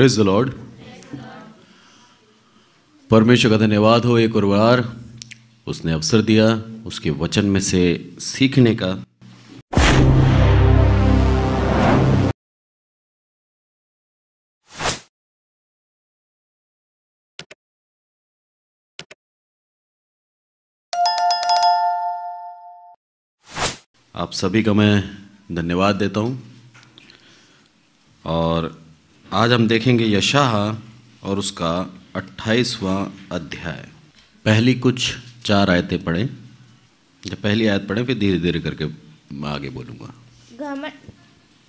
praise the Lord परमेश्वर का धन्यवाद हो एक और बार उसने अवसर दिया उसके वचन में से सीखने का आप सभी का मैं धन्यवाद देता हूं और आज हम देखेंगे यशाह और उसका अट्ठाईसवां अध्याय पहली कुछ चार आयतें पढ़ें जब पहली आयत पढ़ें फिर धीरे धीरे करके आगे बोलूँगा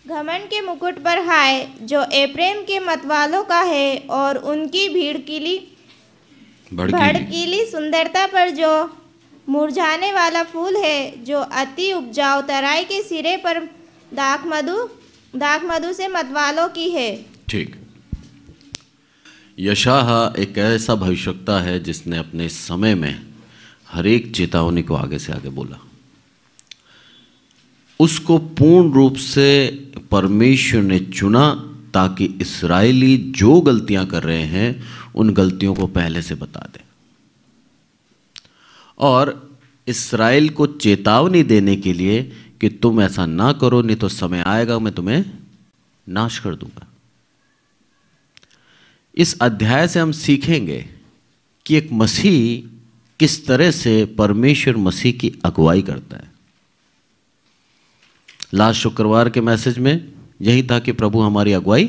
घमंड के मुकुट पर हाय जो एप्रेम के मतवालों का है और उनकी भीड़ किली भड़कीली सुंदरता पर जो मुरझाने वाला फूल है जो अति उपजाऊ तराई के सिरे पर दाक मधु दाक मधु से मतवालों की है ठीक यशाह एक ऐसा भविष्यता है जिसने अपने समय में हर एक चेतावनी को आगे से आगे बोला उसको पूर्ण रूप से परमेश्वर ने चुना ताकि इसराइली जो गलतियां कर रहे हैं उन गलतियों को पहले से बता दे और इसराइल को चेतावनी देने के लिए कि तुम ऐसा ना करो नहीं तो समय आएगा मैं तुम्हें नाश कर दूंगा इस अध्याय से हम सीखेंगे कि एक मसीह किस तरह से परमेश्वर मसीह की अगुवाई करता है लास्ट शुक्रवार के मैसेज में यही था कि प्रभु हमारी अगुवाई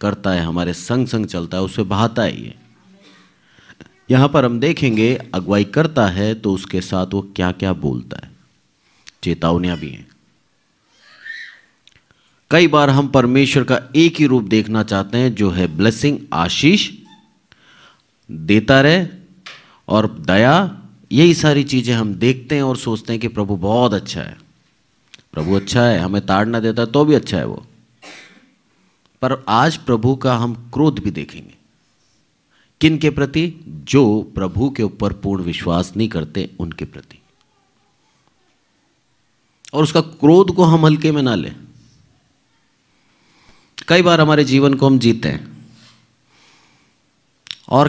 करता है हमारे संग संग चलता है उसे बहाता है ये यहां पर हम देखेंगे अगुवाई करता है तो उसके साथ वो क्या क्या बोलता है चेतावनियां भी हैं कई बार हम परमेश्वर का एक ही रूप देखना चाहते हैं जो है ब्लेसिंग आशीष देता रहे और दया यही सारी चीज़ें हम देखते हैं और सोचते हैं कि प्रभु बहुत अच्छा है प्रभु अच्छा है हमें ताड़ना देता तो भी अच्छा है वो पर आज प्रभु का हम क्रोध भी देखेंगे किन के प्रति जो प्रभु के ऊपर पूर्ण विश्वास नहीं करते उनके प्रति और उसका क्रोध को हम हल्के में ना लें कई बार हमारे जीवन को हम जीते हैं और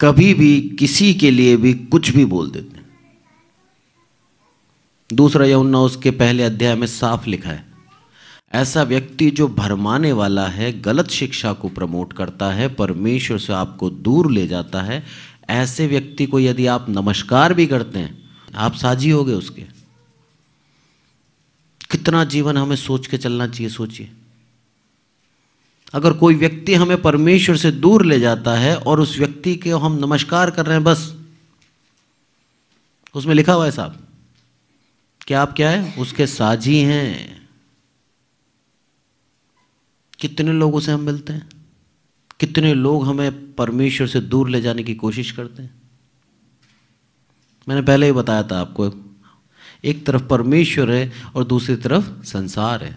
कभी भी किसी के लिए भी कुछ भी बोल देते हैं दूसरा यमुना उसके पहले अध्याय में साफ लिखा है ऐसा व्यक्ति जो भरमाने वाला है गलत शिक्षा को प्रमोट करता है परमेश्वर से आपको दूर ले जाता है ऐसे व्यक्ति को यदि आप नमस्कार भी करते हैं आप साझी हो गए उसके कितना जीवन हमें सोच के चलना चाहिए सोचिए अगर कोई व्यक्ति हमें परमेश्वर से दूर ले जाता है और उस व्यक्ति के हम नमस्कार कर रहे हैं बस उसमें लिखा हुआ है साहब क्या आप क्या है उसके साझी हैं कितने लोगों से हम मिलते हैं कितने लोग हमें परमेश्वर से दूर ले जाने की कोशिश करते हैं मैंने पहले ही बताया था आपको एक तरफ परमेश्वर है और दूसरी तरफ संसार है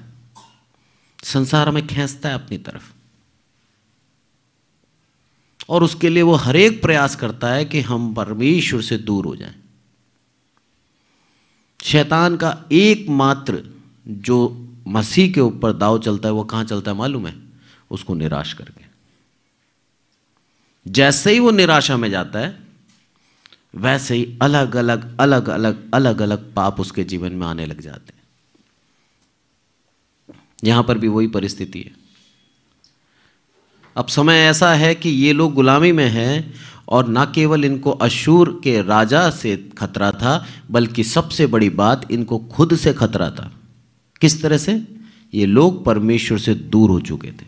संसार में खींचता है अपनी तरफ और उसके लिए वो हरेक प्रयास करता है कि हम परमेश्वर से दूर हो जाएं शैतान का एकमात्र जो मसीह के ऊपर दाव चलता है वो कहां चलता है मालूम है उसको निराश करके जैसे ही वो निराशा में जाता है वैसे ही अलग अलग अलग अलग अलग अलग पाप उसके जीवन में आने लग जाते हैं यहां पर भी वही परिस्थिति है अब समय ऐसा है कि ये लोग गुलामी में हैं और न केवल इनको अशूर के राजा से खतरा था बल्कि सबसे बड़ी बात इनको खुद से खतरा था किस तरह से ये लोग परमेश्वर से दूर हो चुके थे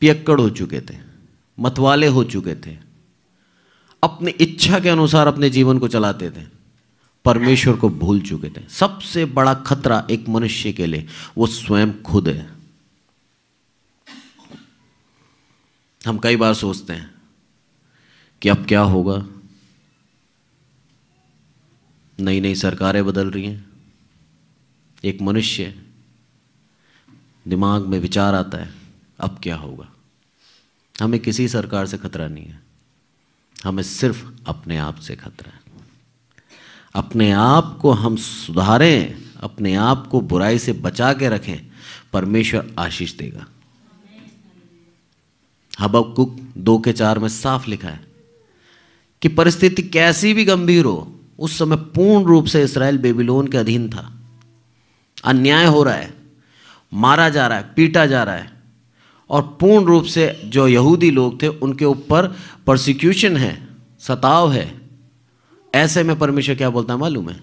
पियक्कड़ हो चुके थे मतवाले हो चुके थे अपनी इच्छा के अनुसार अपने जीवन को चलाते थे परमेश्वर को भूल चुके थे सबसे बड़ा खतरा एक मनुष्य के लिए वो स्वयं खुद है हम कई बार सोचते हैं कि अब क्या होगा नई नई सरकारें बदल रही हैं एक मनुष्य दिमाग में विचार आता है अब क्या होगा हमें किसी सरकार से खतरा नहीं है हमें सिर्फ अपने आप से खतरा है अपने आप को हम सुधारें अपने आप को बुराई से बचा के रखें परमेश्वर आशीष देगा अब कुक दो के चार में साफ लिखा है कि परिस्थिति कैसी भी गंभीर हो उस समय पूर्ण रूप से इसराइल बेबीलोन के अधीन था अन्याय हो रहा है मारा जा रहा है पीटा जा रहा है और पूर्ण रूप से जो यहूदी लोग थे उनके ऊपर प्रोसिक्यूशन है सताव है ऐसे में परमेश्वर क्या बोलता है मालूम है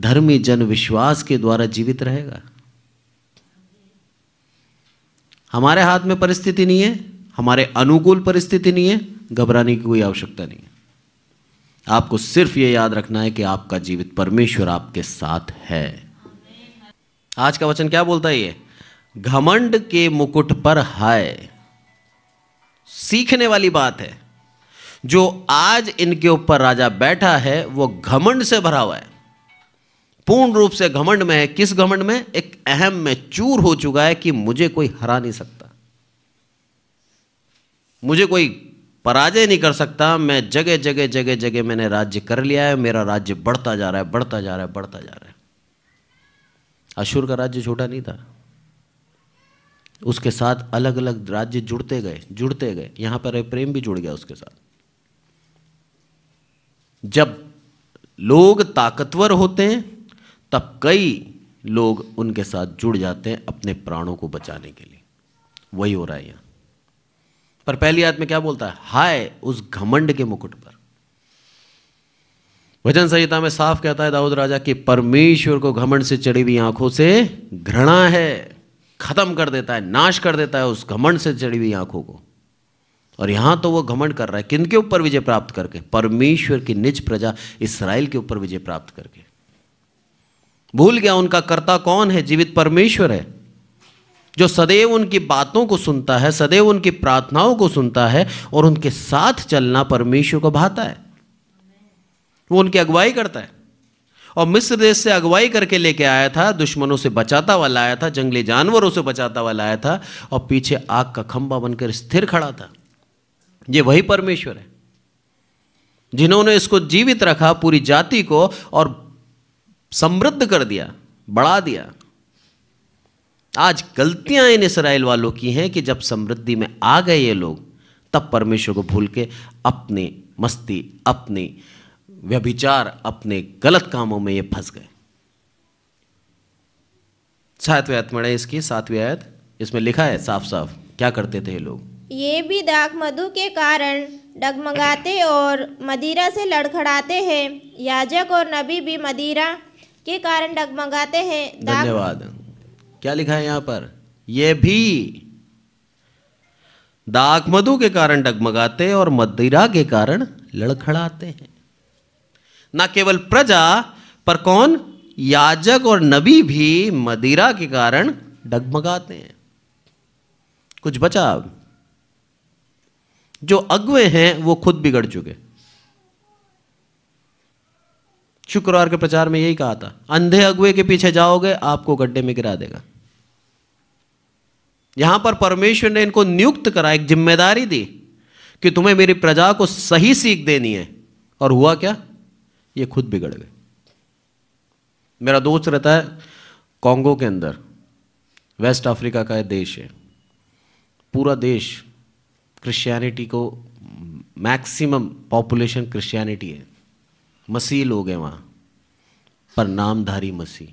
धर्मी जन विश्वास के द्वारा जीवित रहेगा हमारे हाथ में परिस्थिति नहीं है हमारे अनुकूल परिस्थिति नहीं है घबराने की कोई आवश्यकता नहीं है आपको सिर्फ यह याद रखना है कि आपका जीवित परमेश्वर आपके साथ है आज का वचन क्या बोलता है ये घमंड के मुकुट पर हाय सीखने वाली बात है जो आज इनके ऊपर राजा बैठा है वो घमंड से भरा हुआ है पूर्ण रूप से घमंड में है किस घमंड में एक अहम में चूर हो चुका है कि मुझे कोई हरा नहीं सकता मुझे कोई पराजय नहीं कर सकता मैं जगह जगह जगह जगह मैंने राज्य कर लिया है मेरा राज्य बढ़ता जा रहा है बढ़ता जा रहा है बढ़ता जा रहा है अशुर का राज्य छोटा नहीं था उसके साथ अलग अलग राज्य जुड़ते गए जुड़ते गए यहां पर प्रेम भी जुड़ गया उसके साथ जब लोग ताकतवर होते हैं तब कई लोग उनके साथ जुड़ जाते हैं अपने प्राणों को बचाने के लिए वही हो रहा है यहां पर पहली याद में क्या बोलता है हाय उस घमंड के मुकुट पर भजन संहिता में साफ कहता है दाऊद राजा कि परमेश्वर को घमंड से चढ़ी हुई आंखों से घृणा है खत्म कर देता है नाश कर देता है उस घमंड से चढ़ी हुई आंखों को और यहां तो वो घमंड कर रहा है किन के ऊपर विजय प्राप्त करके परमेश्वर की निज प्रजा इसराइल के ऊपर विजय प्राप्त करके भूल गया उनका कर्ता कौन है जीवित परमेश्वर है जो सदैव उनकी बातों को सुनता है सदैव उनकी प्रार्थनाओं को सुनता है और उनके साथ चलना परमेश्वर को भाता है वो उनकी अगुवाई करता है और मिस्र देश से अगुवाई करके लेके आया था दुश्मनों से बचाता वाला आया था जंगली जानवरों से बचाता वाला आया था और पीछे आग का खंभा बनकर स्थिर खड़ा था ये वही परमेश्वर है जिन्होंने इसको जीवित रखा पूरी जाति को और समृद्ध कर दिया बढ़ा दिया आज गलतियां इन इसराइल वालों की हैं कि जब समृद्धि में आ गए ये लोग तब परमेश्वर को भूल के अपनी मस्ती अपनी व्यभिचार अपने गलत कामों में ये फंस गए सातवें आत्मणय इसकी सातवीं आयत इसमें लिखा है साफ साफ क्या करते थे ये लोग ये भी दाग मधु के कारण डगमगाते और मदिरा से लड़खड़ाते हैं याजक और नबी भी मदिरा के कारण डगमगाते हैं धन्यवाद क्या लिखा है यहाँ पर ये भी दाग मधु के कारण डगमगाते और मदिरा के कारण लड़खड़ाते हैं न केवल प्रजा पर कौन याजक और नबी भी मदिरा के कारण डगमगाते हैं कुछ बचा जो अगुए हैं वो खुद बिगड़ चुके शुक्रवार के प्रचार में यही कहा था अंधे अगुए के पीछे जाओगे आपको गड्ढे में गिरा देगा यहां पर परमेश्वर ने इनको नियुक्त करा एक जिम्मेदारी दी कि तुम्हें मेरी प्रजा को सही सीख देनी है और हुआ क्या ये खुद बिगड़ गए मेरा दोस्त रहता है कांगो के अंदर वेस्ट अफ्रीका का देश है पूरा देश क्रिश्चियनिटी को मैक्सिमम पॉपुलेशन क्रिश्चियनिटी है मसीह लोग हैं वहां पर नामधारी मसीह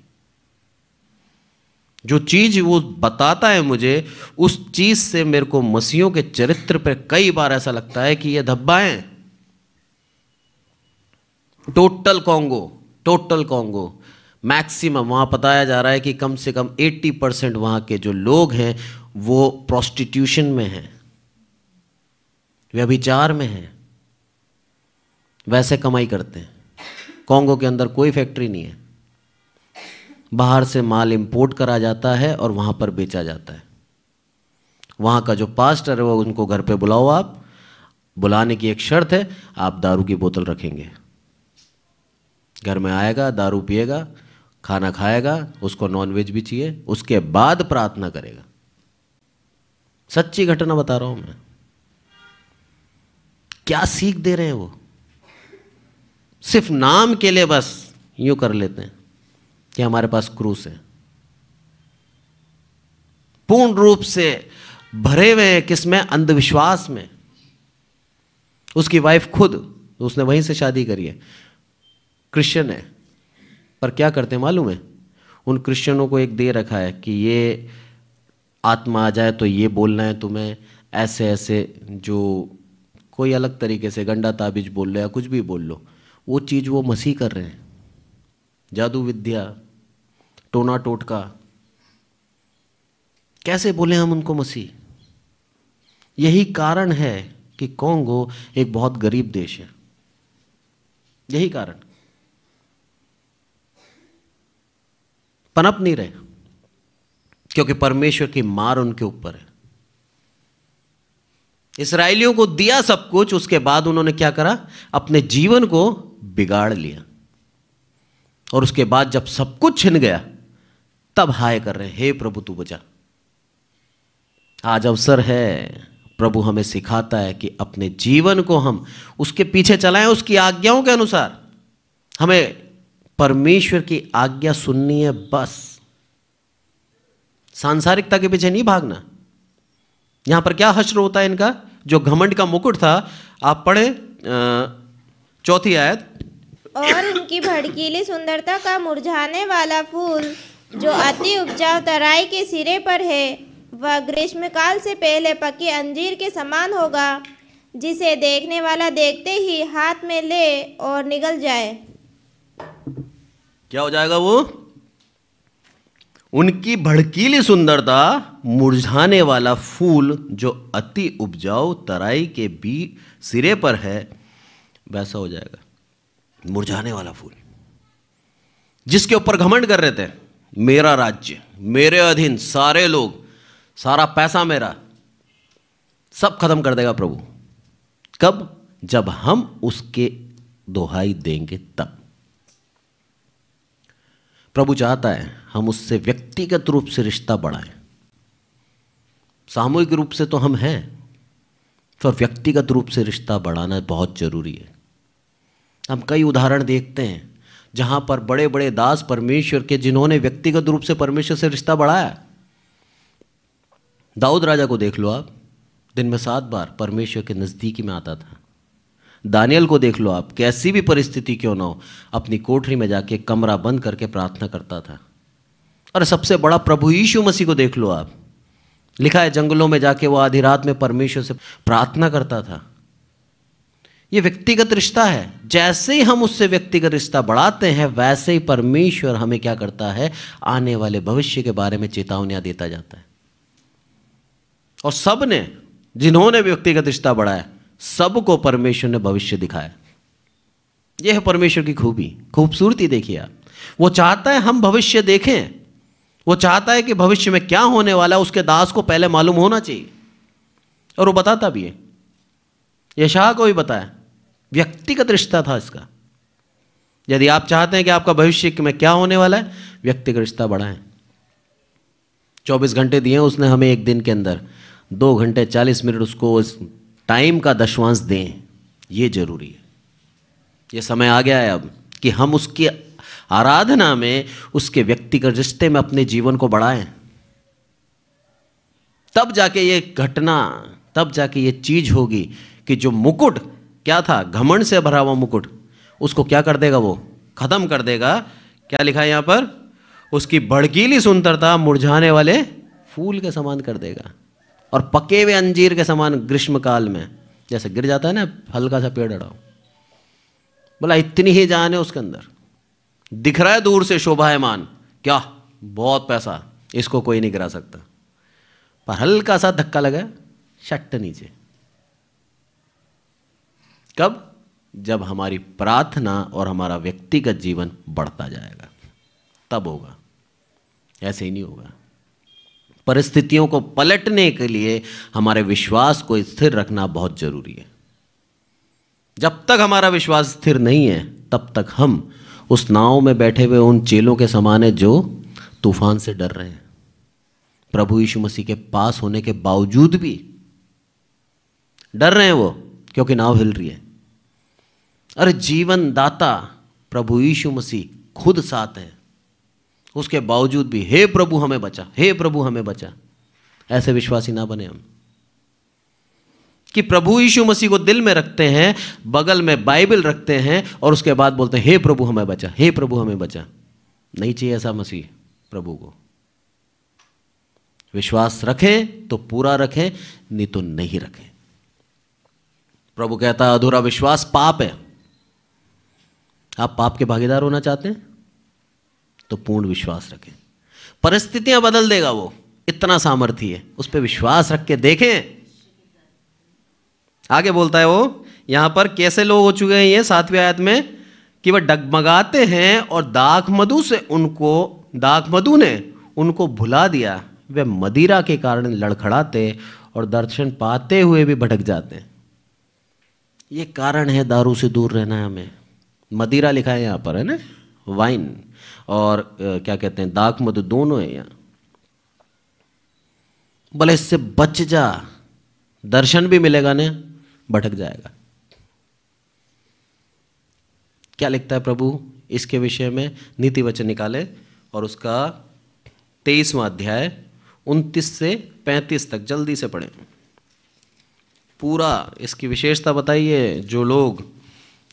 जो चीज वो बताता है मुझे उस चीज से मेरे को मसीहों के चरित्र पर कई बार ऐसा लगता है कि ये धब्बा है total Congo total Congo maximum वहां बताया जा रहा है कि कम से कम 80 परसेंट वहां के जो लोग हैं वो प्रोस्टिट्यूशन में हैं वे अभी में हैं वैसे कमाई करते हैं कॉन्गो के अंदर कोई फैक्ट्री नहीं है बाहर से माल इंपोर्ट करा जाता है और वहां पर बेचा जाता है वहां का जो पास्टर है वो उनको घर पे बुलाओ आप बुलाने की एक शर्त है आप दारू की बोतल रखेंगे घर में आएगा दारू पिएगा खाना खाएगा उसको नॉनवेज भी चाहिए उसके बाद प्रार्थना करेगा सच्ची घटना बता रहा हूं मैं क्या सीख दे रहे हैं वो सिर्फ नाम के लिए बस यूं कर लेते हैं कि हमारे पास क्रूस है पूर्ण रूप से भरे हुए हैं किसमें अंधविश्वास में उसकी वाइफ खुद उसने वहीं से शादी करी है क्रिश्चियन है पर क्या करते हैं मालूम है उन क्रिश्चियनों को एक दे रखा है कि ये आत्मा आ जाए तो ये बोलना है तुम्हें ऐसे ऐसे जो कोई अलग तरीके से गंडा ताबिज बोल लो या कुछ भी बोल लो वो चीज़ वो मसीह कर रहे हैं जादू विद्या टोना टोटका कैसे बोले हम उनको मसीह यही कारण है कि कोंगो एक बहुत गरीब देश है यही कारण पनप नहीं रहे क्योंकि परमेश्वर की मार उनके ऊपर है इसराइलियों को दिया सब कुछ उसके बाद उन्होंने क्या करा अपने जीवन को बिगाड़ लिया और उसके बाद जब सब कुछ छिन गया तब हाय कर रहे हैं हे प्रभु तू बचा आज अवसर है प्रभु हमें सिखाता है कि अपने जीवन को हम उसके पीछे चलाएं उसकी आज्ञाओं के अनुसार हमें परमेश्वर की आज्ञा सुननी है बस सांसारिकता के पीछे नहीं भागना यहां पर क्या हश्र होता है इनका जो घमंड का मुकुट था आप पढ़े चौथी आयत और उनकी भड़कीली सुंदरता का मुरझाने वाला फूल जो अति उपजाऊ तराई के सिरे पर है वह ग्रीष्मकाल से पहले पके अंजीर के समान होगा जिसे देखने वाला देखते ही हाथ में ले और निगल जाए क्या हो जाएगा वो उनकी भड़कीली सुंदरता मुरझाने वाला फूल जो अति उपजाऊ तराई के बी सिरे पर है वैसा हो जाएगा मुरझाने वाला फूल जिसके ऊपर घमंड कर रहे थे मेरा राज्य मेरे अधीन सारे लोग सारा पैसा मेरा सब खत्म कर देगा प्रभु कब जब हम उसके दोहाई देंगे तब प्रभु चाहता है हम उससे व्यक्तिगत रूप से रिश्ता बढ़ाएं सामूहिक रूप से तो हम हैं पर व्यक्तिगत रूप से रिश्ता बढ़ाना बहुत ज़रूरी है हम कई उदाहरण देखते हैं जहां पर बड़े बड़े दास परमेश्वर के जिन्होंने व्यक्तिगत रूप से परमेश्वर से रिश्ता बढ़ाया दाऊद राजा को देख लो आप दिन में सात बार परमेश्वर के नज़दीकी में आता था दानियल को देख लो आप कैसी भी परिस्थिति क्यों ना हो अपनी कोठरी में जाके कमरा बंद करके प्रार्थना करता था और सबसे बड़ा प्रभु यीशु मसीह को देख लो आप लिखा है जंगलों में जाके वो आधी रात में परमेश्वर से प्रार्थना करता था ये व्यक्तिगत रिश्ता है जैसे ही हम उससे व्यक्तिगत रिश्ता बढ़ाते हैं वैसे ही परमेश्वर हमें क्या करता है आने वाले भविष्य के बारे में चेतावनियां देता जाता है और सब ने जिन्होंने व्यक्तिगत रिश्ता बढ़ाया सबको परमेश्वर ने भविष्य दिखाया यह है परमेश्वर की खूबी खूबसूरती देखिए आप वो चाहता है हम भविष्य देखें वो चाहता है कि भविष्य में क्या होने वाला है उसके दास को पहले मालूम होना चाहिए और वो बताता भी है यशाह को भी बताया व्यक्तिगत रिश्ता था इसका यदि आप चाहते हैं कि आपका भविष्य में क्या होने वाला है व्यक्तिगत रिश्ता बड़ा है चौबीस घंटे दिए उसने हमें एक दिन के अंदर दो घंटे चालीस मिनट उसको टाइम का दशवांश दें ये जरूरी है ये समय आ गया है अब कि हम उसकी आराधना में उसके व्यक्तिगत रिश्ते में अपने जीवन को बढ़ाएं तब जाके ये घटना तब जाके ये चीज होगी कि जो मुकुट क्या था घमंड से भरा हुआ मुकुट उसको क्या कर देगा वो खत्म कर देगा क्या लिखा है यहां पर उसकी भड़कीली सुंदरता मुरझाने वाले फूल के समान कर देगा और पके हुए अंजीर के समान ग्रीष्म काल में जैसे गिर जाता है ना हल्का सा पेड़ अड़ाओ बोला इतनी ही जान है उसके अंदर दिख रहा है दूर से शोभायमान क्या बहुत पैसा इसको कोई नहीं गिरा सकता पर हल्का सा धक्का लगा शट नीचे कब जब हमारी प्रार्थना और हमारा व्यक्तिगत जीवन बढ़ता जाएगा तब होगा ऐसे ही नहीं होगा परिस्थितियों को पलटने के लिए हमारे विश्वास को स्थिर रखना बहुत ज़रूरी है जब तक हमारा विश्वास स्थिर नहीं है तब तक हम उस नाव में बैठे हुए उन चेलों के समान है जो तूफान से डर रहे हैं प्रभु यीशु मसीह के पास होने के बावजूद भी डर रहे हैं वो क्योंकि नाव हिल रही है अरे जीवन दाता प्रभु यीशु मसीह खुद साथ हैं उसके बावजूद भी हे प्रभु हमें बचा हे प्रभु हमें बचा ऐसे विश्वासी ना बने हम कि प्रभु यीशु मसीह को दिल में रखते हैं बगल में बाइबल रखते हैं और उसके बाद बोलते हैं हे प्रभु हमें बचा हे प्रभु हमें बचा नहीं चाहिए ऐसा मसीह प्रभु को विश्वास रखें तो पूरा रखें नहीं तो नहीं रखें प्रभु कहता है अधूरा विश्वास पाप है आप पाप के भागीदार होना चाहते हैं तो पूर्ण विश्वास रखें परिस्थितियां बदल देगा वो इतना सामर्थ्य है उस पर विश्वास रख के देखें आगे बोलता है वो यहां पर कैसे लोग हो चुके हैं ये सातवीं आयत में कि वह डगमगाते हैं और दाख मधु से उनको दाख मधु ने उनको भुला दिया वे मदिरा के कारण लड़खड़ाते और दर्शन पाते हुए भी भटक जाते हैं ये कारण है दारू से दूर रहना है हमें मदिरा लिखा है यहां पर है ना वाइन और क्या कहते हैं दाक मधु दोनों है यहाँ भले इससे बच जा दर्शन भी मिलेगा ना भटक जाएगा क्या लिखता है प्रभु इसके विषय में नीति वचन निकाले और उसका तेईसवा अध्याय उनतीस से पैंतीस तक जल्दी से पढ़ें पूरा इसकी विशेषता बताइए जो लोग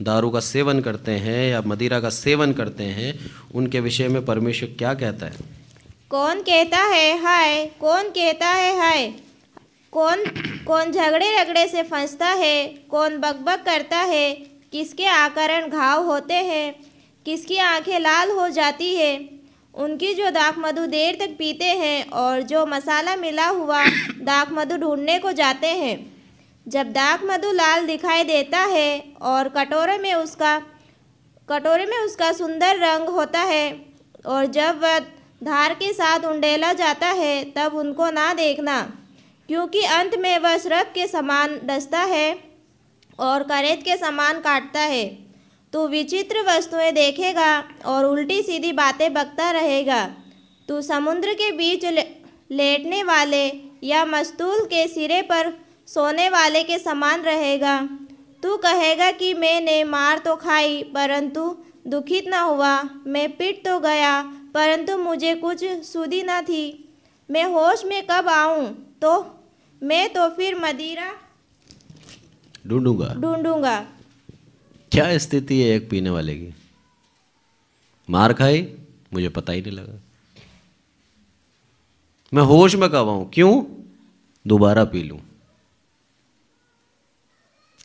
दारू का सेवन करते हैं या मदिरा का सेवन करते हैं उनके विषय में परमेश्वर क्या कहता है कौन कहता है हाय कौन कहता है हाय कौन कौन झगड़े रगड़े से फंसता है कौन बकबक करता है किसके आकरण घाव होते हैं किसकी आंखें लाल हो जाती है उनकी जो दाख मधु देर तक पीते हैं और जो मसाला मिला हुआ दाख मधु ढूंढने को जाते हैं जब दाग मधु लाल दिखाई देता है और कटोरे में उसका कटोरे में उसका सुंदर रंग होता है और जब वह धार के साथ उंडेला जाता है तब उनको ना देखना क्योंकि अंत में वह श्रप के समान डसता है और करेत के समान काटता है तू विचित्र वस्तुएं देखेगा और उल्टी सीधी बातें बकता रहेगा तू समुद्र के बीच ले, लेटने वाले या मस्तूल के सिरे पर सोने वाले के समान रहेगा तू कहेगा कि मैंने मार तो खाई परंतु दुखित ना हुआ मैं पिट तो गया परंतु मुझे कुछ सुधी ना थी मैं होश में कब आऊँ तो मैं तो फिर मदिरा ढूंढूंगा ढूंढूंगा क्या स्थिति है एक पीने वाले की मार खाई मुझे पता ही नहीं लगा मैं होश में कब आऊँ क्यों दोबारा पी लूँ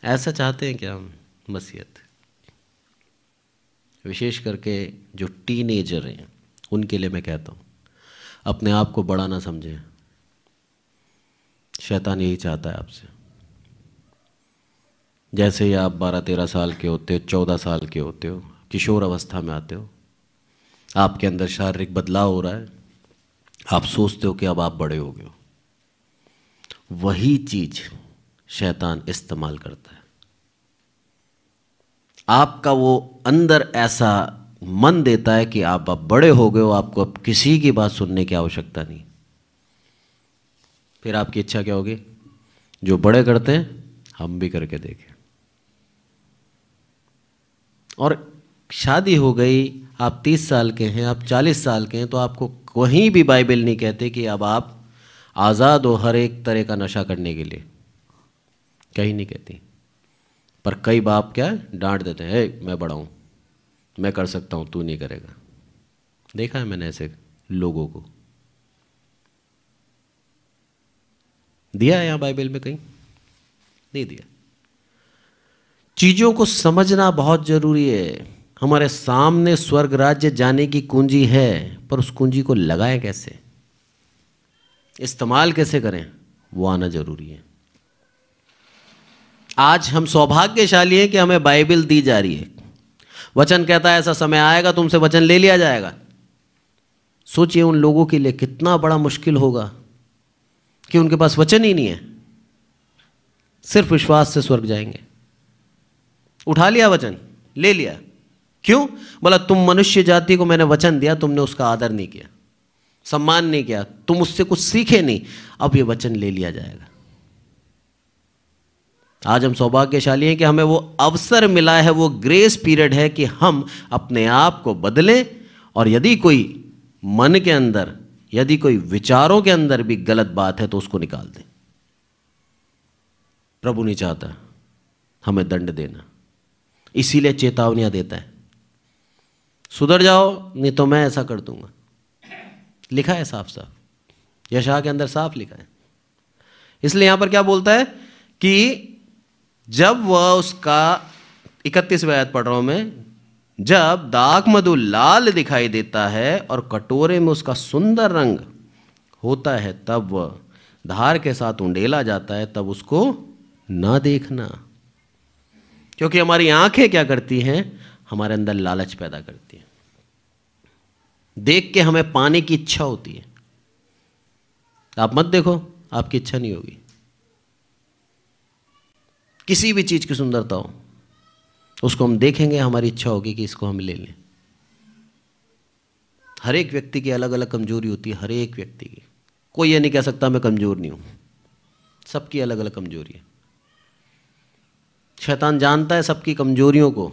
ऐसा चाहते हैं क्या हम मसीहत विशेष करके जो टीन एजर हैं उनके लिए मैं कहता हूँ अपने आप को बड़ा ना समझें शैतान यही चाहता है आपसे जैसे ही आप बारह तेरह साल के होते हो चौदह साल के होते हो किशोर अवस्था में आते हो आपके अंदर शारीरिक बदलाव हो रहा है आप सोचते हो कि अब आप बड़े हो गए हो वही चीज़ शैतान इस्तेमाल करता है आपका वो अंदर ऐसा मन देता है कि आप अब बड़े हो गए हो आपको अब किसी की बात सुनने की आवश्यकता नहीं फिर आपकी इच्छा क्या होगी जो बड़े करते हैं हम भी करके देखें और शादी हो गई आप तीस साल के हैं आप चालीस साल के हैं तो आपको कहीं भी बाइबल नहीं कहते कि अब आप आज़ाद हो हर एक तरह का नशा करने के लिए कहीं नहीं कहती पर कई बाप क्या डांट देते हैं मैं बड़ा हूँ मैं कर सकता हूँ तू नहीं करेगा देखा है मैंने ऐसे लोगों को दिया है यहां बाइबल में कहीं नहीं दिया चीज़ों को समझना बहुत ज़रूरी है हमारे सामने स्वर्ग राज्य जाने की कुंजी है पर उस कुंजी को लगाएं कैसे इस्तेमाल कैसे करें वो आना ज़रूरी है आज हम सौभाग्यशाली हैं कि हमें बाइबिल दी जा रही है वचन कहता है ऐसा समय आएगा तुमसे वचन ले लिया जाएगा सोचिए उन लोगों के लिए कितना बड़ा मुश्किल होगा कि उनके पास वचन ही नहीं है सिर्फ विश्वास से स्वर्ग जाएंगे उठा लिया वचन ले लिया क्यों बोला तुम मनुष्य जाति को मैंने वचन दिया तुमने उसका आदर नहीं किया सम्मान नहीं किया तुम उससे कुछ सीखे नहीं अब ये वचन ले लिया जाएगा आज हम सौभाग्यशाली हैं कि हमें वो अवसर मिला है वो ग्रेस पीरियड है कि हम अपने आप को बदलें और यदि कोई मन के अंदर यदि कोई विचारों के अंदर भी गलत बात है तो उसको निकाल दें प्रभु नहीं चाहता हमें दंड देना इसीलिए चेतावनियां देता है सुधर जाओ नहीं तो मैं ऐसा कर दूंगा लिखा है साफ साफ यशाह के अंदर साफ लिखा है इसलिए यहां पर क्या बोलता है कि जब वह उसका इकतीसवें व्यायात पढ़ रहा हूं मैं जब दाक मधु लाल दिखाई देता है और कटोरे में उसका सुंदर रंग होता है तब वह धार के साथ उंडेला जाता है तब उसको ना देखना क्योंकि हमारी आंखें क्या करती हैं हमारे अंदर लालच पैदा करती हैं देख के हमें पाने की इच्छा होती है आप मत देखो आपकी इच्छा नहीं होगी किसी भी चीज़ की सुंदरता हो उसको हम देखेंगे हमारी इच्छा होगी कि इसको हम ले लें हर एक व्यक्ति की अलग अलग कमजोरी होती है हर एक व्यक्ति की कोई ये नहीं कह सकता मैं कमज़ोर नहीं हूँ सबकी अलग अलग कमजोरी है शैतान जानता है सबकी कमजोरियों को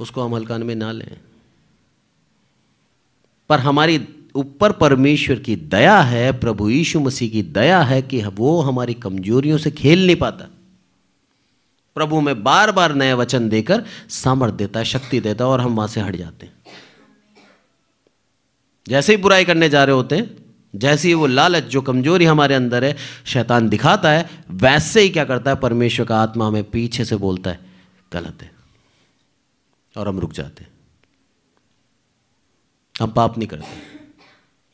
उसको हम हल्का में ना लें पर हमारी ऊपर परमेश्वर की दया है प्रभु यीशु मसीह की दया है कि वो हमारी कमजोरियों से खेल नहीं पाता प्रभु में बार बार नए वचन देकर सामर्थ देता है शक्ति देता है और हम वहां से हट जाते हैं जैसे ही बुराई करने जा रहे होते हैं जैसे ही वो लालच जो कमजोरी हमारे अंदर है शैतान दिखाता है वैसे ही क्या करता है परमेश्वर का आत्मा हमें पीछे से बोलता है गलत है और हम रुक जाते हैं हम पाप नहीं करते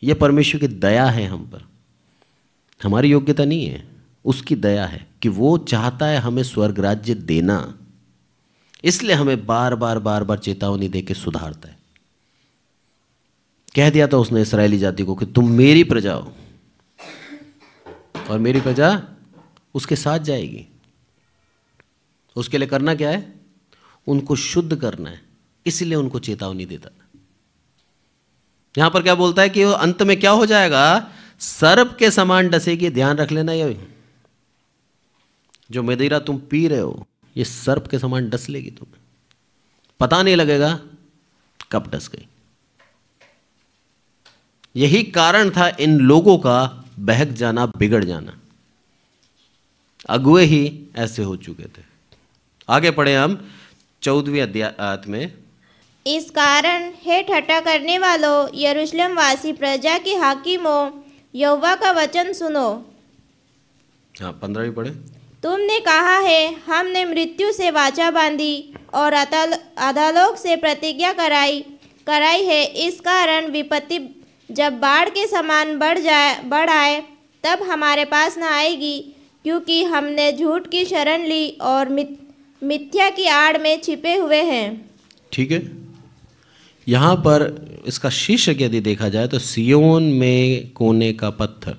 यह परमेश्वर की दया है हम पर हमारी योग्यता नहीं है उसकी दया है कि वो चाहता है हमें स्वर्ग राज्य देना इसलिए हमें बार बार बार बार चेतावनी देके सुधारता है कह दिया था उसने इसराइली जाति को कि तुम मेरी प्रजा हो और मेरी प्रजा उसके साथ जाएगी उसके लिए करना क्या है उनको शुद्ध करना है इसलिए उनको चेतावनी देता है यहां पर क्या बोलता है कि वो अंत में क्या हो जाएगा सर्प के समान डसेगी ध्यान रख लेना ये जो मदिरा तुम पी रहे हो ये सर्प के समान डस लेगी तुम्हें पता नहीं लगेगा कब डस गई यही कारण था इन लोगों का बहक जाना बिगड़ जाना अगुए ही ऐसे हो चुके थे आगे पढ़े हम चौदवी अध्याय में इस कारण हे ठट्टा करने वालों यरूशलेम वासी प्रजा के हाकिमो यौवा का वचन सुनो हाँ पंद्रह पढ़े तुमने कहा है हमने मृत्यु से वाचा बांधी और अधालोक से प्रतिज्ञा कराई कराई है इस कारण विपत्ति जब बाढ़ के समान बढ़ जाए बढ़ आए तब हमारे पास न आएगी क्योंकि हमने झूठ की शरण ली और मिथ्या की आड़ में छिपे हुए हैं ठीक है यहाँ पर इसका शीर्षक यदि देखा जाए तो सियोन में कोने का पत्थर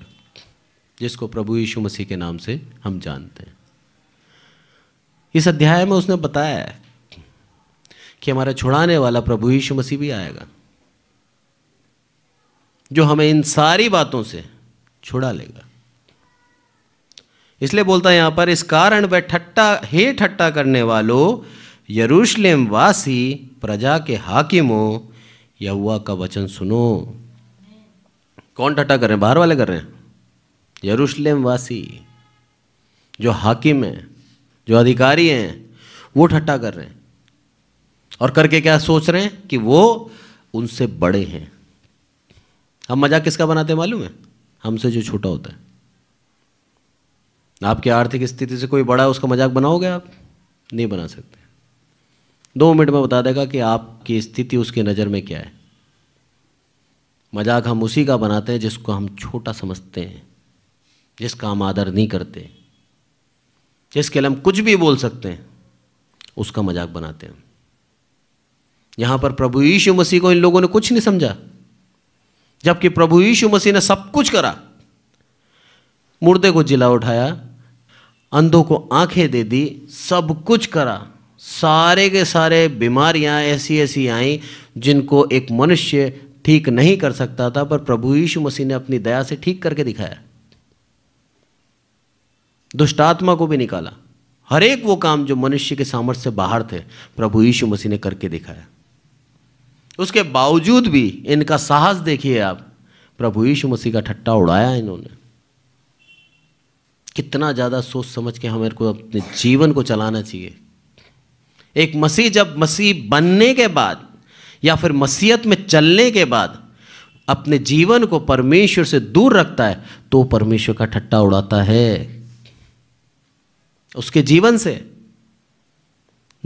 जिसको प्रभु यीशु मसीह के नाम से हम जानते हैं इस अध्याय में उसने बताया कि हमारा छुड़ाने वाला प्रभु यीशु मसीह भी आएगा जो हमें इन सारी बातों से छुड़ा लेगा इसलिए बोलता है यहां पर इस कारण वह ठट्टा हे ठट्टा करने वालों यरूशलेम वासी प्रजा के हाकिमो यहुआ का वचन सुनो कौन टटा कर रहे हैं बाहर वाले कर रहे हैं यरूशलेम वासी जो हाकिम है जो अधिकारी हैं वो ठट्टा कर रहे हैं और करके क्या सोच रहे हैं कि वो उनसे बड़े हैं हम मजाक किसका बनाते हैं मालूम है हमसे जो छोटा होता है आपकी आर्थिक स्थिति से कोई बड़ा है उसका मजाक बनाओगे आप नहीं बना सकते दो मिनट में बता देगा कि आपकी स्थिति उसकी नज़र में क्या है मजाक हम उसी का बनाते हैं जिसको हम छोटा समझते हैं जिसका हम आदर नहीं करते जिसके लिए हम कुछ भी बोल सकते हैं उसका मजाक बनाते हैं यहाँ पर प्रभु यीशु मसीह को इन लोगों ने कुछ नहीं समझा जबकि प्रभु यीशु मसीह ने सब कुछ करा मुर्दे को जिला उठाया अंधों को आंखें दे दी सब कुछ करा सारे के सारे बीमारियां ऐसी ऐसी आई जिनको एक मनुष्य ठीक नहीं कर सकता था पर प्रभु यीशु मसीह ने अपनी दया से ठीक करके दिखाया दुष्टात्मा को भी निकाला हर एक वो काम जो मनुष्य के सामर्थ्य से बाहर थे प्रभु यीशु मसीह ने करके दिखाया उसके बावजूद भी इनका साहस देखिए आप प्रभु यीशु मसीह का ठट्टा उड़ाया इन्होंने कितना ज़्यादा सोच समझ के हमें को अपने जीवन को चलाना चाहिए एक मसीह जब मसीह बनने के बाद या फिर मसीहत में चलने के बाद अपने जीवन को परमेश्वर से दूर रखता है तो परमेश्वर का ठट्टा उड़ाता है उसके जीवन से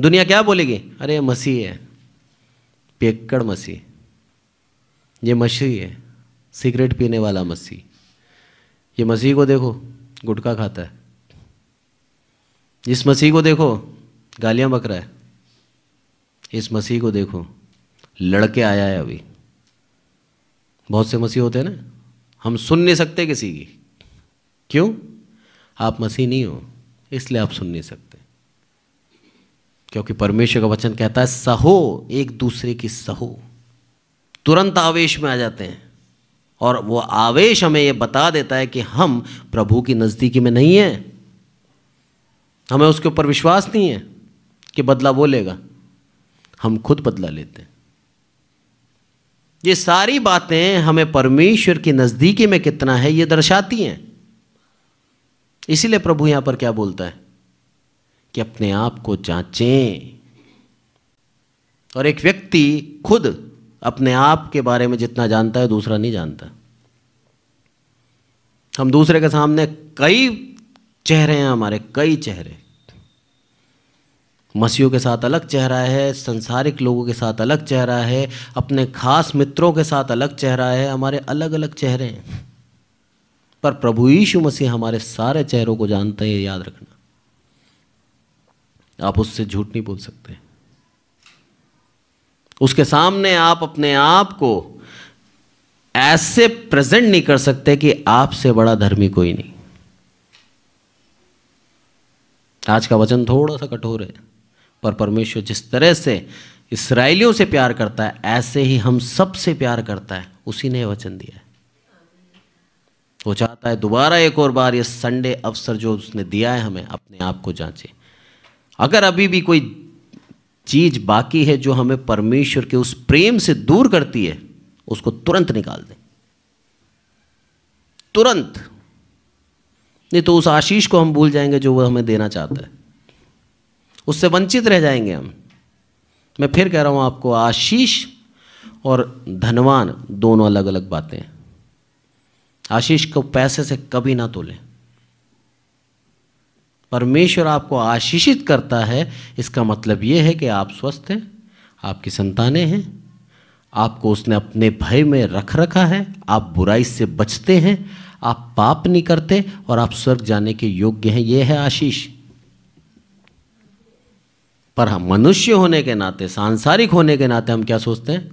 दुनिया क्या बोलेगी अरे मसीह है पेक्कड़ मसीह ये मसीह है सिगरेट पीने वाला मसीह ये मसीह को देखो गुटखा खाता है जिस मसीह को देखो गालियां बक रहा है इस मसीह को देखो लड़के आया है अभी बहुत से मसीह होते हैं ना हम सुन नहीं सकते किसी की क्यों आप मसीह नहीं हो इसलिए आप सुन नहीं सकते क्योंकि परमेश्वर का वचन कहता है सहो एक दूसरे की सहो तुरंत आवेश में आ जाते हैं और वो आवेश हमें ये बता देता है कि हम प्रभु की नज़दीकी में नहीं हैं हमें उसके ऊपर विश्वास नहीं है कि बदला वो लेगा हम खुद बदला लेते हैं ये सारी बातें हमें परमेश्वर की नज़दीकी में कितना है ये दर्शाती हैं इसीलिए प्रभु यहां पर क्या बोलता है कि अपने आप को जांचें और एक व्यक्ति खुद अपने आप के बारे में जितना जानता है दूसरा नहीं जानता हम दूसरे के सामने कई चेहरे हैं हमारे कई चेहरे मसीहों के साथ अलग चेहरा है संसारिक लोगों के साथ अलग चेहरा है अपने खास मित्रों के साथ अलग चेहरा है हमारे अलग अलग चेहरे हैं पर प्रभु यीशु मसीह हमारे सारे चेहरों को जानते हैं याद रखना आप उससे झूठ नहीं बोल सकते उसके सामने आप अपने आप को ऐसे प्रेजेंट नहीं कर सकते कि आपसे बड़ा धर्मी कोई नहीं आज का वचन थोड़ा सा कठोर है पर परमेश्वर जिस तरह से इसराइलियों से प्यार करता है ऐसे ही हम सब से प्यार करता है उसी ने वचन दिया है वो चाहता है दोबारा एक और बार ये संडे अवसर जो उसने दिया है हमें अपने आप को जांचे अगर अभी भी कोई चीज बाकी है जो हमें परमेश्वर के उस प्रेम से दूर करती है उसको तुरंत निकाल दें तुरंत नहीं तो उस आशीष को हम भूल जाएंगे जो वह हमें देना चाहता है उससे वंचित रह जाएंगे हम मैं फिर कह रहा हूँ आपको आशीष और धनवान दोनों अलग अलग बातें हैं आशीष को पैसे से कभी ना तोलें परमेश्वर आपको आशीषित करता है इसका मतलब ये है कि आप स्वस्थ हैं आपकी संतानें हैं आपको उसने अपने भय में रख रखा है आप बुराई से बचते हैं आप पाप नहीं करते और आप स्वर्ग जाने के योग्य हैं ये है आशीष पर हम मनुष्य होने के नाते सांसारिक होने के नाते हम क्या सोचते हैं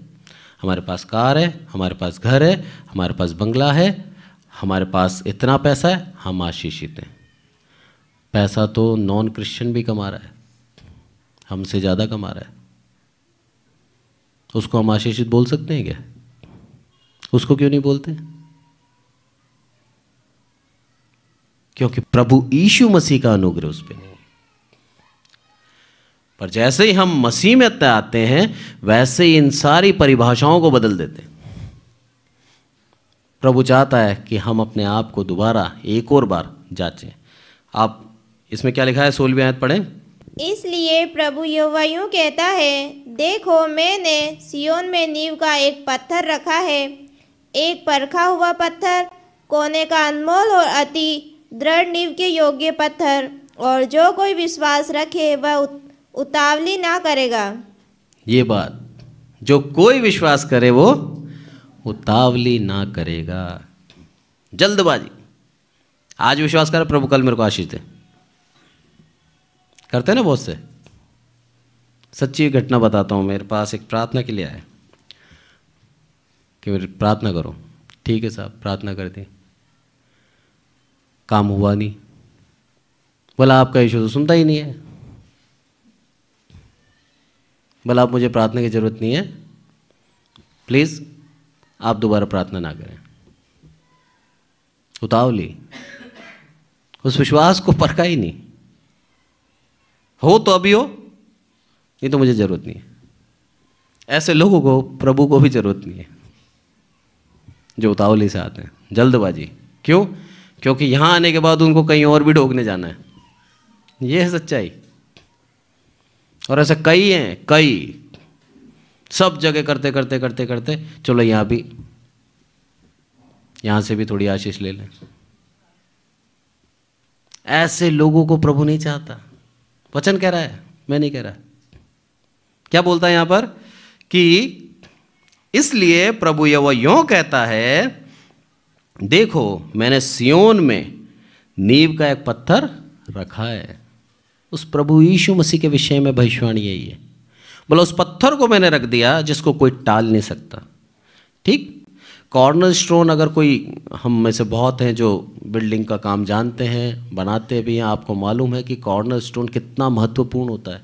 हमारे पास कार है हमारे पास घर है हमारे पास बंगला है हमारे पास इतना पैसा है हम आशीषित हैं पैसा तो नॉन क्रिश्चियन भी कमा रहा है हमसे ज़्यादा कमा रहा है उसको हम आशीषित बोल सकते हैं क्या उसको क्यों नहीं बोलते क्योंकि प्रभु यीशु मसीह का अनुग्रह उस पर पर जैसे ही हम मसीह में आते हैं वैसे ही इन सारी परिभाषाओं को बदल देते हैं प्रभु चाहता है कि हम अपने आप को दोबारा एक और बार जांचें आप इसमें क्या लिखा है सोलवी आयत पढ़ें इसलिए प्रभु यहोवा कहता है देखो मैंने सियोन में नींव का एक पत्थर रखा है एक परखा हुआ पत्थर कोने का अनमोल और अति दृढ़ नींव के योग्य पत्थर और जो कोई विश्वास रखे वह उतावली ना करेगा ये बात जो कोई विश्वास करे वो उतावली ना करेगा जल्दबाजी आज विश्वास कर प्रभु कल मेरे को आशीष दे करते ना बहुत से सच्ची घटना बताता हूँ मेरे पास एक प्रार्थना के लिए आया कि प्रार्थना करो ठीक है साहब प्रार्थना कर दी काम हुआ नहीं बोला आपका इशू तो सुनता ही नहीं है भला आप मुझे प्रार्थना की ज़रूरत नहीं है प्लीज़ आप दोबारा प्रार्थना ना करें उतावली उस विश्वास को परखा ही नहीं हो तो अभी हो नहीं तो मुझे ज़रूरत नहीं है ऐसे लोगों को प्रभु को भी ज़रूरत नहीं है जो उतावली से आते हैं जल्दबाजी क्यों क्योंकि यहां आने के बाद उनको कहीं और भी ढोकने जाना है ये है सच्चाई और ऐसे कई हैं कई सब जगह करते करते करते करते चलो यहाँ भी यहाँ से भी थोड़ी आशीष ले लें ऐसे लोगों को प्रभु नहीं चाहता वचन कह रहा है मैं नहीं कह रहा क्या बोलता है यहां पर कि इसलिए प्रभु यह वह यो कहता है देखो मैंने सियोन में नींव का एक पत्थर रखा है उस प्रभु यीशु मसीह के विषय में भविष्यवाणी यही है बोला उस पत्थर को मैंने रख दिया जिसको कोई टाल नहीं सकता ठीक कॉर्नर स्टोन अगर कोई हम में से बहुत हैं जो बिल्डिंग का काम जानते हैं बनाते भी हैं आपको मालूम है कि कॉर्नर स्टोन कितना महत्वपूर्ण होता है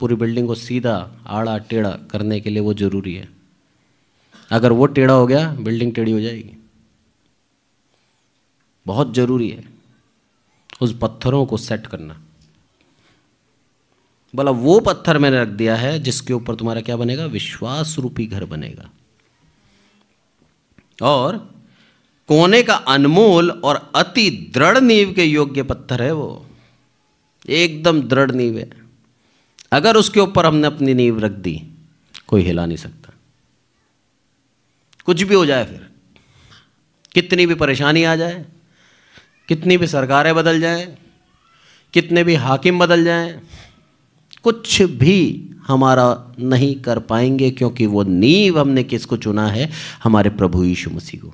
पूरी बिल्डिंग को सीधा आड़ा टेढ़ा करने के लिए वो ज़रूरी है अगर वो टेढ़ा हो गया बिल्डिंग टेढ़ी हो जाएगी बहुत ज़रूरी है उस पत्थरों को सेट करना बोला वो पत्थर मैंने रख दिया है जिसके ऊपर तुम्हारा क्या बनेगा विश्वास रूपी घर बनेगा और कोने का अनमोल और अति दृढ़ नींव के योग्य पत्थर है वो एकदम दृढ़ नींव है अगर उसके ऊपर हमने अपनी नींव रख दी कोई हिला नहीं सकता कुछ भी हो जाए फिर कितनी भी परेशानी आ जाए कितनी भी सरकारें बदल जाएं कितने भी हाकिम बदल जाएं कुछ भी हमारा नहीं कर पाएंगे क्योंकि वो नींव हमने किसको चुना है हमारे प्रभु यीशु मसीह को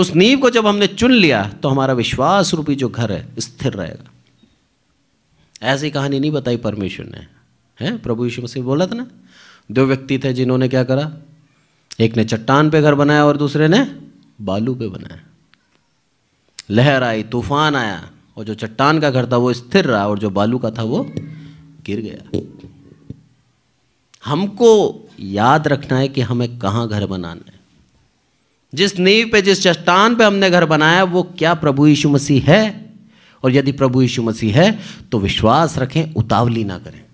उस नींव को जब हमने चुन लिया तो हमारा विश्वास रूपी जो घर है स्थिर रहेगा ऐसी कहानी नहीं बताई परमेश्वर ने है प्रभु यीशु मसीह बोला था ना दो व्यक्ति थे जिन्होंने क्या करा एक ने चट्टान पे घर बनाया और दूसरे ने बालू पे बनाया लहर आई तूफान आया और जो चट्टान का घर था वो स्थिर रहा और जो बालू का था वो गिर गया हमको याद रखना है कि हमें कहाँ घर बनाना है जिस नींव पे जिस चट्टान पे हमने घर बनाया वो क्या प्रभु यीशु मसीह है और यदि प्रभु यीशु मसीह है तो विश्वास रखें उतावली ना करें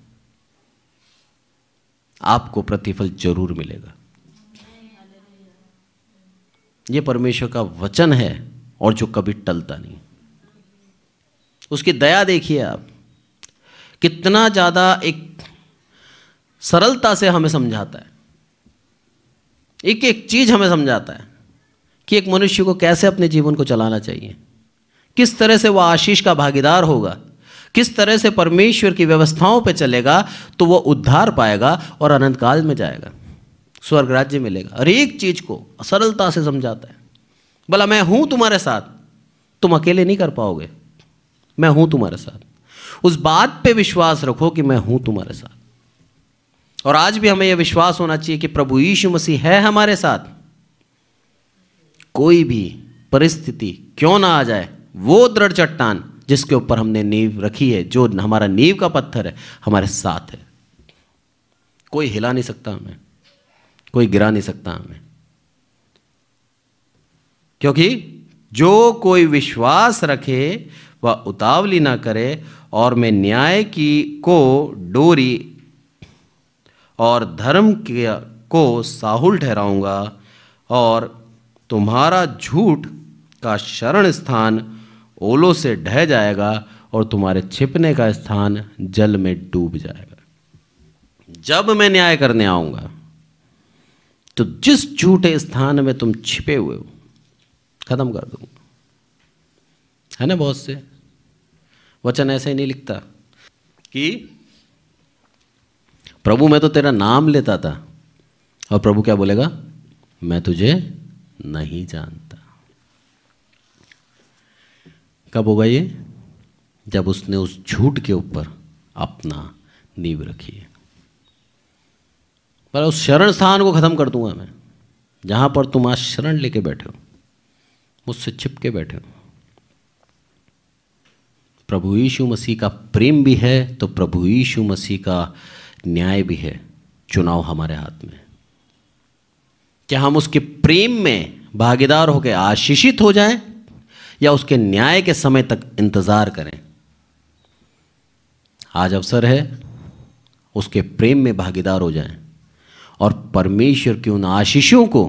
आपको प्रतिफल जरूर मिलेगा ये परमेश्वर का वचन है और जो कभी टलता नहीं उसकी दया देखिए आप कितना ज़्यादा एक सरलता से हमें समझाता है एक एक चीज़ हमें समझाता है कि एक मनुष्य को कैसे अपने जीवन को चलाना चाहिए किस तरह से वह आशीष का भागीदार होगा किस तरह से परमेश्वर की व्यवस्थाओं पर चलेगा तो वह उद्धार पाएगा और अनंत काल में जाएगा स्वर्ग राज्य मिलेगा हर एक चीज़ को सरलता से समझाता है भला मैं हूं तुम्हारे साथ तुम अकेले नहीं कर पाओगे मैं हूं तुम्हारे साथ उस बात पे विश्वास रखो कि मैं हूं तुम्हारे साथ और आज भी हमें यह विश्वास होना चाहिए कि प्रभु यीशु मसीह है हमारे साथ कोई भी परिस्थिति क्यों ना आ जाए वो दृढ़ चट्टान जिसके ऊपर हमने नींव रखी है जो हमारा नींव का पत्थर है हमारे साथ है कोई हिला नहीं सकता हमें कोई गिरा नहीं सकता हमें क्योंकि जो कोई विश्वास रखे वह उतावली ना करे और मैं न्याय की को डोरी और धर्म के को साहुल ठहराऊंगा और तुम्हारा झूठ का शरण स्थान ओलों से ढह जाएगा और तुम्हारे छिपने का स्थान जल में डूब जाएगा जब मैं न्याय करने आऊंगा तो जिस झूठे स्थान में तुम छिपे हुए हो ख़त्म कर दूंगा है ना बहुत से वचन ऐसे ही नहीं लिखता कि प्रभु मैं तो तेरा नाम लेता था और प्रभु क्या बोलेगा मैं तुझे नहीं जानता कब होगा ये जब उसने उस झूठ के ऊपर अपना नींव रखी है पर उस शरण स्थान को ख़त्म कर दूंगा मैं जहां पर तुम आज शरण लेके बैठे हो मुझसे छिपके बैठे हो प्रभु यीशु मसीह का प्रेम भी है तो प्रभु यीशु मसीह का न्याय भी है चुनाव हमारे हाथ में क्या हम उसके प्रेम में भागीदार होकर आशीषित हो जाएं या उसके न्याय के समय तक इंतज़ार करें आज अवसर है उसके प्रेम में भागीदार हो जाएं और परमेश्वर की उन आशीषों को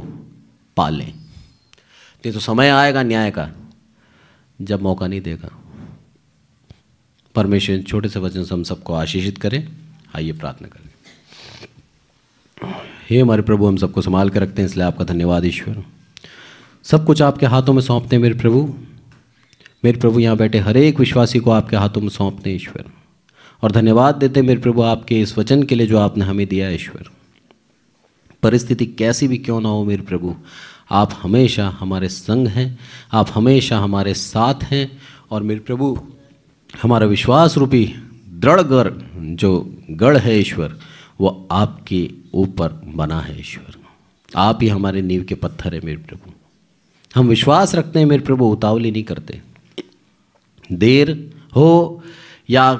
पालें नहीं तो समय आएगा न्याय का जब मौका नहीं देगा परमेश्वर छोटे से वचन से हम सबको आशीषित करें आइए प्रार्थना करें हे हमारे प्रभु हम सबको संभाल कर रखते हैं इसलिए आपका धन्यवाद ईश्वर सब कुछ आपके हाथों में सौंपते हैं मेरे प्रभु मेरे प्रभु यहाँ बैठे हर एक विश्वासी को आपके हाथों में सौंपते हैं ईश्वर और धन्यवाद देते हैं मेरे प्रभु आपके इस वचन के लिए जो आपने हमें दिया ईश्वर परिस्थिति कैसी भी क्यों ना हो मेरे प्रभु आप हमेशा हमारे संग हैं आप हमेशा हमारे साथ हैं और मेरे प्रभु हमारा विश्वास रूपी दृढ़ गढ़ जो गढ़ है ईश्वर वो आपके ऊपर बना है ईश्वर आप ही हमारे नींव के पत्थर है मेरे प्रभु हम विश्वास रखते हैं मेरे प्रभु उतावली नहीं करते देर हो या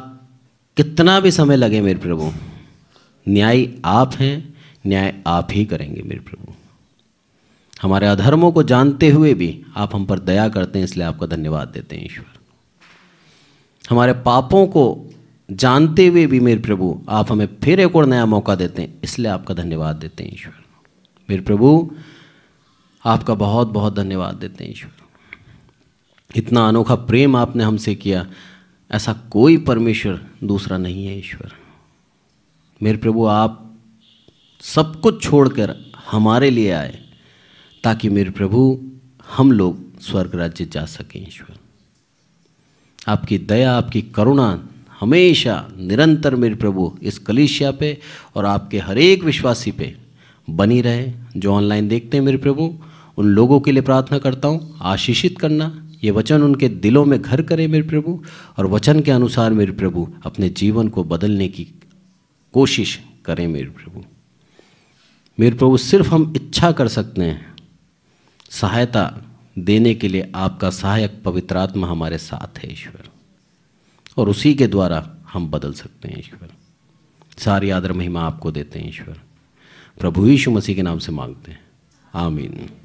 कितना भी समय लगे मेरे प्रभु न्याय आप हैं न्याय आप ही करेंगे मेरे प्रभु हमारे अधर्मों को जानते हुए भी आप हम पर दया करते हैं इसलिए आपका धन्यवाद देते हैं ईश्वर हमारे पापों को जानते हुए भी मेरे प्रभु आप हमें फिर एक और नया मौका देते हैं इसलिए आपका धन्यवाद देते हैं ईश्वर मेरे प्रभु आपका बहुत बहुत धन्यवाद देते हैं ईश्वर इतना अनोखा प्रेम आपने हमसे किया ऐसा कोई परमेश्वर दूसरा नहीं है ईश्वर मेरे प्रभु आप सब कुछ छोड़कर हमारे लिए आए ताकि मेरे प्रभु हम लोग स्वर्ग राज्य जा सकें ईश्वर आपकी दया आपकी करुणा हमेशा निरंतर मेरे प्रभु इस कलिशिया पे और आपके हर एक विश्वासी पे बनी रहे जो ऑनलाइन देखते हैं मेरे प्रभु उन लोगों के लिए प्रार्थना करता हूँ आशीषित करना ये वचन उनके दिलों में घर करे मेरे प्रभु और वचन के अनुसार मेरे प्रभु अपने जीवन को बदलने की कोशिश करें मेरे प्रभु मेरे प्रभु सिर्फ हम इच्छा कर सकते हैं सहायता देने के लिए आपका सहायक पवित्र आत्मा हमारे साथ है ईश्वर और उसी के द्वारा हम बदल सकते हैं ईश्वर सारी आदर महिमा आपको देते हैं ईश्वर प्रभु यीशु मसीह के नाम से मांगते हैं आमीन